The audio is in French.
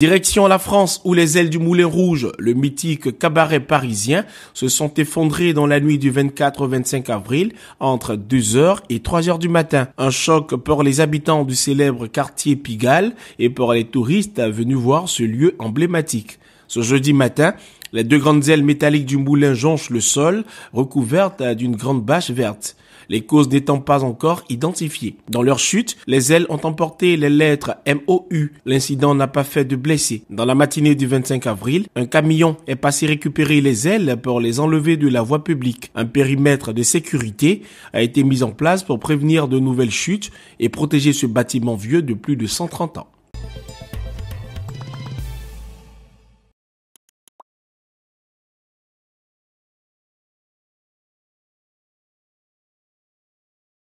Direction la France où les ailes du Moulin Rouge, le mythique cabaret parisien, se sont effondrées dans la nuit du 24 au 25 avril entre 2h et 3h du matin. Un choc pour les habitants du célèbre quartier Pigalle et pour les touristes venus voir ce lieu emblématique. Ce jeudi matin, les deux grandes ailes métalliques du moulin jonchent le sol, recouvertes d'une grande bâche verte les causes n'étant pas encore identifiées. Dans leur chute, les ailes ont emporté les lettres MOU. L'incident n'a pas fait de blessés. Dans la matinée du 25 avril, un camion est passé récupérer les ailes pour les enlever de la voie publique. Un périmètre de sécurité a été mis en place pour prévenir de nouvelles chutes et protéger ce bâtiment vieux de plus de 130 ans.